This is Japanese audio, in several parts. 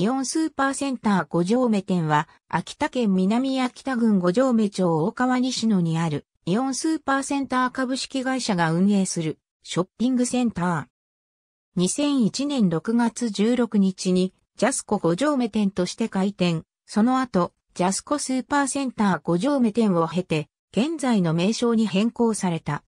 イオンスーパーセンター五条目店は、秋田県南秋田郡五条目町大川西野にある、イオンスーパーセンター株式会社が運営する、ショッピングセンター。2001年6月16日に、ジャスコ五条目店として開店、その後、ジャスコスーパーセンター五条目店を経て、現在の名称に変更された。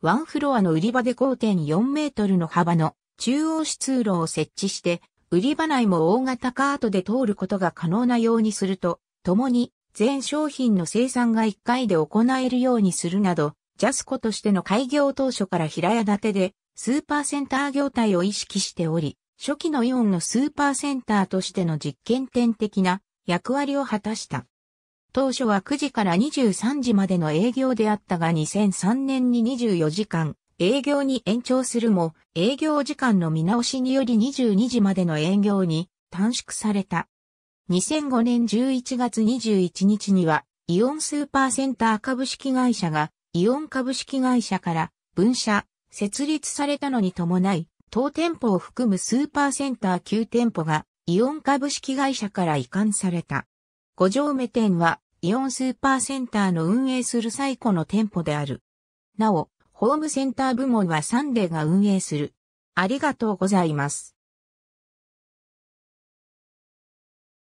ワンフロアの売り場で5.4メートルの幅の中央市通路を設置して売り払いも大型カートで通ることが可能なようにすると、共に全商品の生産が1回で行えるようにするなど、ジャスコとしての開業当初から平屋建てで、スーパーセンター業態を意識しており、初期のイオンのスーパーセンターとしての実験点的な役割を果たした。当初は9時から23時までの営業であったが2003年に24時間、営業に延長するも、営業時間の見直しにより22時までの営業に短縮された。2005年11月21日には、イオンスーパーセンター株式会社が、イオン株式会社から分社、設立されたのに伴い、当店舗を含むスーパーセンター9店舗が、イオン株式会社から移管された。五条目店は、イオンスーパーセンターの運営する最古の店舗である。なお、ホームセンター部門はサンデーが運営する。ありがとうございます。